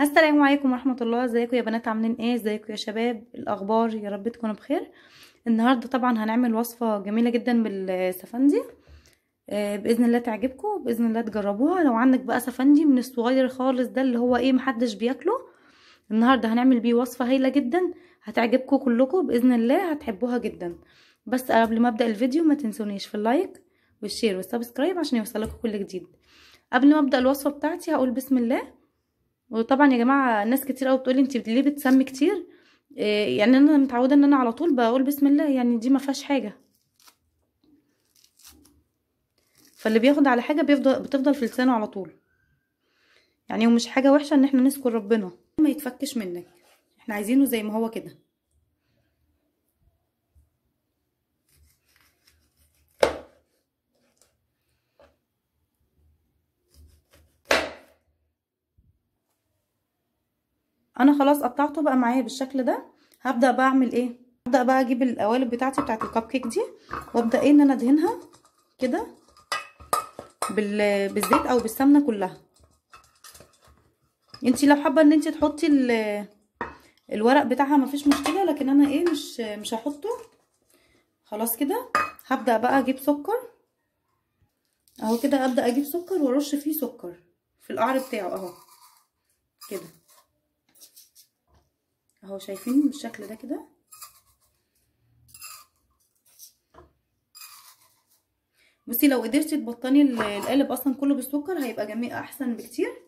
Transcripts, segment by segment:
السلام عليكم ورحمه الله ازيكم يا بنات عاملين ايه ازيكم يا شباب الاخبار يا رب تكونوا بخير النهارده طبعا هنعمل وصفه جميله جدا بالسفندي آه، باذن الله تعجبكم باذن الله تجربوها لو عندك بقى سفندي من الصغير خالص ده اللي هو ايه محدش بياكله النهارده هنعمل بيه وصفه هايله جدا هتعجبكم كلكم باذن الله هتحبوها جدا بس قبل ما ابدا الفيديو ما تنسونيش في اللايك والشير والسبسكرايب عشان يوصلكم كل جديد قبل ما ابدا الوصفه بتاعتي هقول بسم الله وطبعا يا جماعه ناس كتير قوي بتقولي انت ليه بتسمي كتير إيه، يعني انا متعوده ان انا على طول بقول بسم الله يعني دي ما فيهاش حاجه فاللي بياخد على حاجه بيفضل بتفضل في لسانه على طول يعني ومش حاجه وحشه ان احنا نذكر ربنا ما يتفكش منك احنا عايزينه زي ما هو كده انا خلاص قطعته بقى معايا بالشكل ده هبدا بقى اعمل ايه هبدا بقى اجيب القوالب بتاعتي بتاعت الكب كيك دي وابدا ايه ان انا ادهنها كده بالزيت او بالسمنه كلها انتي لو حابه ان انتي تحطي الورق بتاعها مفيش مشكله لكن انا ايه مش مش هحطه خلاص كده هبدا بقى اجيب سكر اهو كده ابدا اجيب سكر وارش فيه سكر في القعر بتاعه اهو كده اهو شايفين بالشكل ده كده بصي لو قدرتي تبطني القالب اصلا كله بالسكر هيبقى جميل احسن بكتير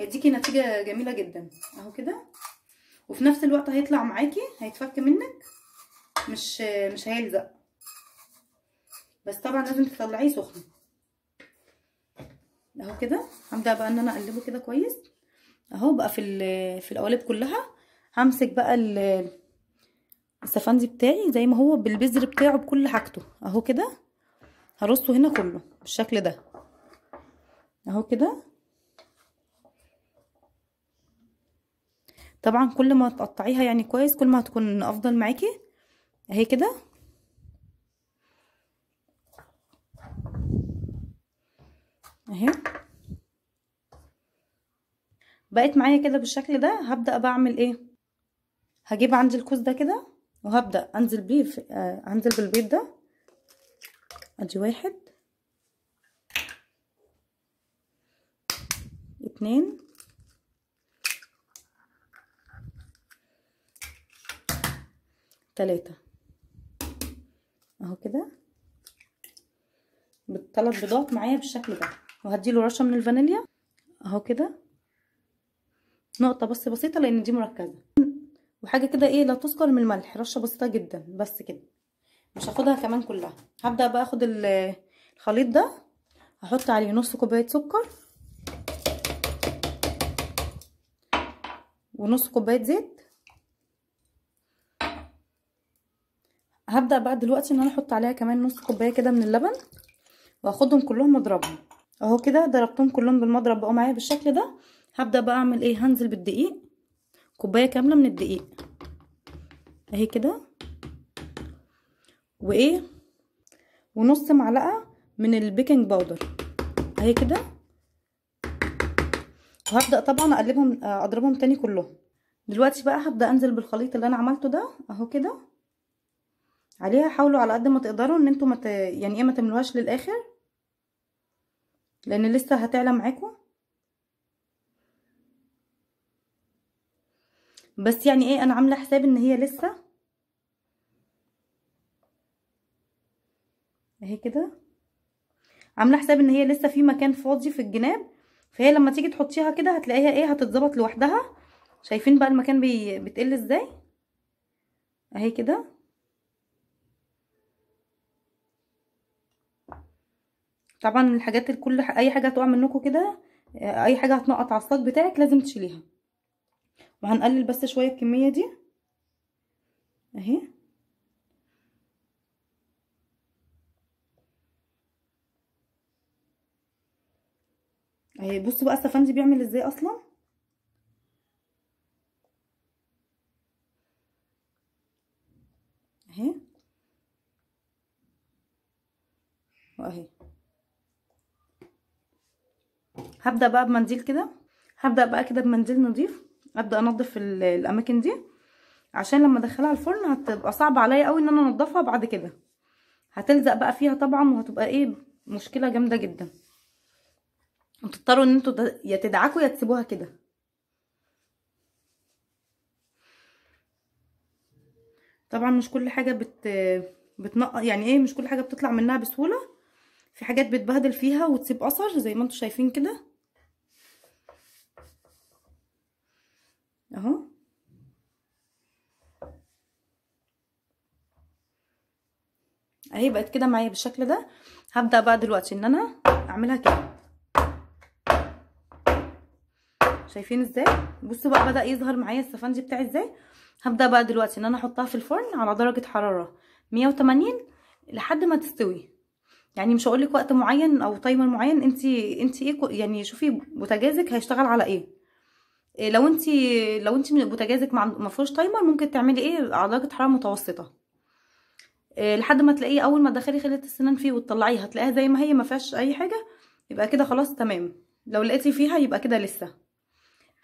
هيديكي نتيجه جميله جدا اهو كده وفي نفس الوقت هيطلع معاكي هيتفك منك مش مش هيلزق بس طبعا لازم تطلعيه سخن اهو كده هبدا بقى ان انا اقلبه كده كويس اهو بقى في في القوالب كلها همسك بقى السفنجي بتاعي زي ما هو بالبذر بتاعه بكل حاجته اهو كده هرصه هنا كله بالشكل ده اهو كده طبعا كل ما تقطعيها يعني كويس كل ما هتكون افضل معاكي اهي كده اهي بقت معايا كده بالشكل ده هبدأ بعمل ايه هجيب عندي الكوز ده كده وهبدا انزل بيه في... آه انزل بالبيض ده ادي واحد اتنين تلاتة اهو كده بالتلات بيضات معايا بالشكل ده وهديله رشة من الفانيليا اهو كده نقطة بس بسيطة لان دي مركزة وحاجه كده ايه لا تذكر من الملح رشه بسيطه جدا بس كده مش هاخدها كمان كلها هبدا بقى اخد الخليط ده هحط عليه نص كوبايه سكر ونص كوبايه زيت هبدا بقى دلوقتي ان انا احط عليها كمان نص كوبايه كده من اللبن واخدهم كلهم اضربهم اهو كده ضربتهم كلهم بالمضرب بقوا معايا بالشكل ده هبدا بقى اعمل ايه هنزل بالدقيق كوبايه كامله من الدقيق اهي كده وايه ونص معلقه من البيكنج باودر اهي كده وهبدا طبعا اقلبهم آه، اضربهم تاني كلهم دلوقتي بقى هبدا انزل بالخليط اللي انا عملته ده اهو كده عليها حاولوا على قد ما تقدروا ان انتوا مت... يعني ايه ما تملوهاش للاخر لان لسه هتعلى معاكم بس يعني ايه انا عامله حساب ان هي لسه اهي كده عامله حساب ان هي لسه في مكان فاضي في الجناب فهي لما تيجي تحطيها كده هتلاقيها ايه هتتظبط لوحدها شايفين بقى المكان بي... بتقل ازاي اهي كده طبعا الحاجات الكل اي حاجه هتقع منكم كده اي حاجه هتنقط على الصاج بتاعك لازم تشيليها وهنقلل بس شويه الكميه دي اهي اهي بصوا بقى السفندي بيعمل ازاي اصلا اهي واهي هبدا بقى بمنديل كده هبدا بقى كده بمنديل نضيف ابدا انضف الاماكن دي عشان لما ادخلها الفرن هتبقى صعب عليا قوي ان انا انضفها بعد كده هتلزق بقى فيها طبعا وهتبقى ايه مشكله جامده جدا وتضطروا ان انتوا يا تدعكوا يا تسيبوها كده طبعا مش كل حاجه بت بتنق يعني ايه مش كل حاجه بتطلع منها بسهوله في حاجات بتبهدل فيها وتسيب اثر زي ما انتوا شايفين كده اهو اهي بقت كده معايا بالشكل ده هبدا بقى دلوقتي ان انا اعملها كده شايفين ازاي بصوا بقى بدا يظهر معايا السفنجي بتاعي ازاي هبدا بقى دلوقتي ان انا احطها في الفرن على درجه حراره 180 لحد ما تستوي يعني مش هقول لك وقت معين او تايمر معين انت انت ايه يعني شوفي بوتاجازك هيشتغل على ايه إيه، لو انت لو انت بوتاجازك ما فيهوش تايمر ممكن تعملي ايه علاقه درجه حراره متوسطه إيه، لحد ما تلاقيه اول ما تدخلي خليه السنان فيه وتطلعيها هتلاقيها زي ما هي ما فيهاش اي حاجه يبقى كده خلاص تمام لو لقيتي فيها يبقى كده لسه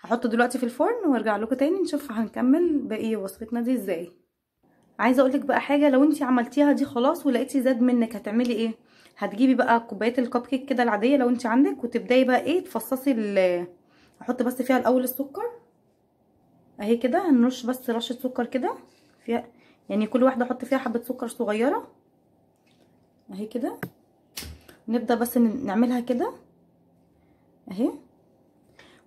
هحطه دلوقتي في الفرن وارجع لكم تاني نشوف هنكمل باقي وصفتنا دي ازاي عايزه اقولك بقى حاجه لو انت عملتيها دي خلاص ولقيتي زاد منك هتعملي ايه هتجيبي بقى كوبايه الكب كيك كده العاديه لو انت عندك وتبداي بقى ايه تفصصي احط بس فيها الاول السكر اهي كده هنرش بس رشه سكر كده فيها يعني كل واحده احط فيها حبه سكر صغيره اهي كده نبدا بس نعملها كده اهي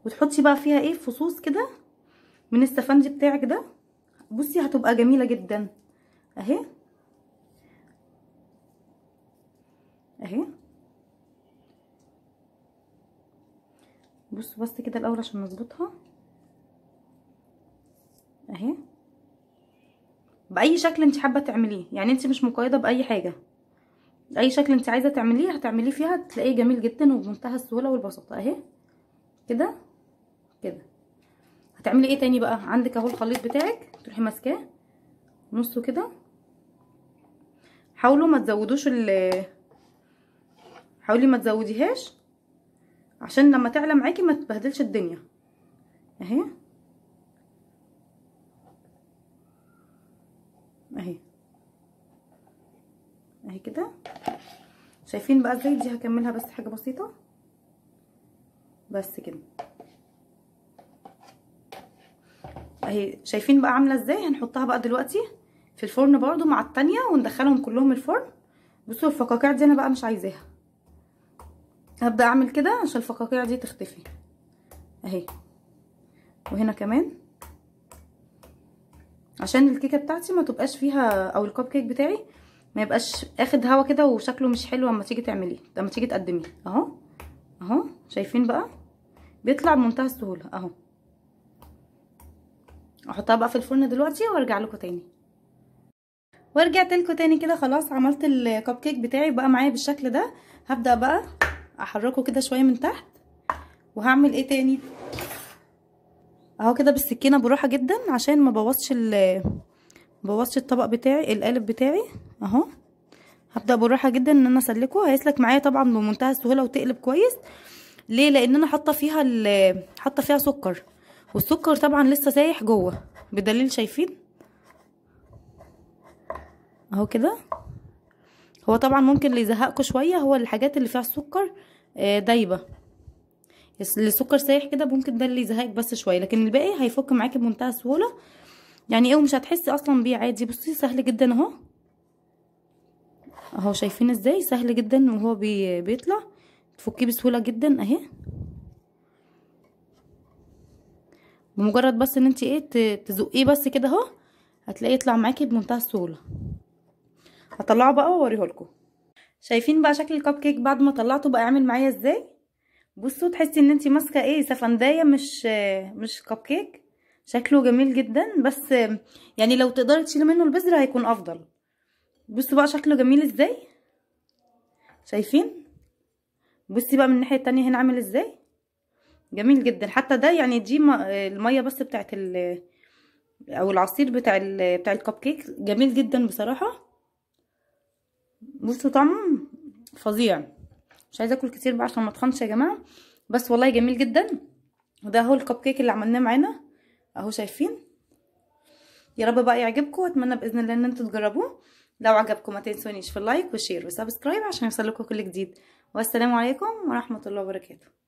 وتحطي بقى فيها ايه فصوص كده من السفنج بتاعك ده بصي هتبقى جميله جدا اهي اهي بص بس كده الاول عشان نظبطها اهي باي شكل انت حابه تعمليه يعني انت مش مقيده باي حاجه اي شكل انت عايزه تعمليه هتعمليه فيها هتلاقيه جميل جدا وبمنتهى السهوله والبساطه اهي كده كده هتعملي ايه تاني بقى عندك اهو الخليط بتاعك تروحي ماسكاه نصه كده حاولوا ما تزودوش ال حاولي ما تزوديهاش عشان لما تعلى معاكي ما تبهدلش الدنيا اهي اهي اهي كده شايفين بقى ازاي دي هكملها بس حاجه بسيطه بس كده اهي شايفين بقى عامله ازاي هنحطها بقى دلوقتي في الفرن برضو مع التانية وندخلهم كلهم الفرن بصوا الفقاقيع دي انا بقى مش عايزاها هبدأ اعمل كده عشان الفقاقيع دي تختفي اهي وهنا كمان عشان الكيكه بتاعتي ما تبقاش فيها او الكب كيك بتاعي ما يبقاش اخد هوا كده وشكله مش حلو اما تيجي تعمليه اما تيجي تقدميه اهو اهو شايفين بقى بيطلع بمنتهى السهوله اهو احطها بقى في الفرن دلوقتي وارجع لكم تاني ورجعت لكم تاني كده خلاص عملت الكب كيك بتاعي بقى معايا بالشكل ده هبدا بقى احركه كده شويه من تحت وهعمل ايه تاني اهو كده بالسكينه براحه جدا عشان ما بوظش ال بوظش الطبق بتاعي القالب بتاعي اهو هبدا بالراحه جدا ان انا اسلكه هيسلك معايا طبعا بمنتهى السهوله وتقلب كويس ليه لان انا حاطه فيها حاطه فيها سكر والسكر طبعا لسه سايح جوه بدليل شايفين اهو كده هو طبعا ممكن اللي يزهقكوا شويه هو الحاجات اللي فيها السكر آه، دايبه السكر سايح كده ممكن ده اللي يزهقك بس شويه لكن الباقي هيفك معاكي بمنتهى السهوله يعني ايه ومش هتحسي اصلا بيه عادي بصي سهل جدا اهو اهو شايفين ازاي سهل جدا وهو بي بيطلع تفكيه بسهوله جدا اهي بمجرد بس ان انت ايه تزقيه بس كده اهو هتلاقيه يطلع معاكي بمنتهى السهوله هطلعه بقى واوريه لكم شايفين بقى شكل الكب كيك بعد ما طلعته بقى عامل معايا ازاي بصوا تحسي ان انتي ماسكه ايه سفندايه مش مش كب كيك شكله جميل جدا بس يعني لو تقدري تشيلي منه البذره هيكون افضل بصوا بقى شكله جميل ازاي شايفين بصي بقى من الناحيه التانية هنا عامل ازاي جميل جدا حتى ده يعني دي الميه بس بتاعت ال او العصير بتاع ال بتاع الكب كيك جميل جدا بصراحه بصوا طعم فظيع مش عايزه اكل كتير بقى عشان ما اتخنش يا جماعه بس والله جميل جدا وده اهو الكب كيك اللي عملناه معانا اهو شايفين يا رب بقى يعجبكم واتمنى باذن الله ان انتم تجربوه لو عجبكم ما تنسونيش في اللايك والشير وسبسكرايب عشان يوصل لكم كل جديد والسلام عليكم ورحمه الله وبركاته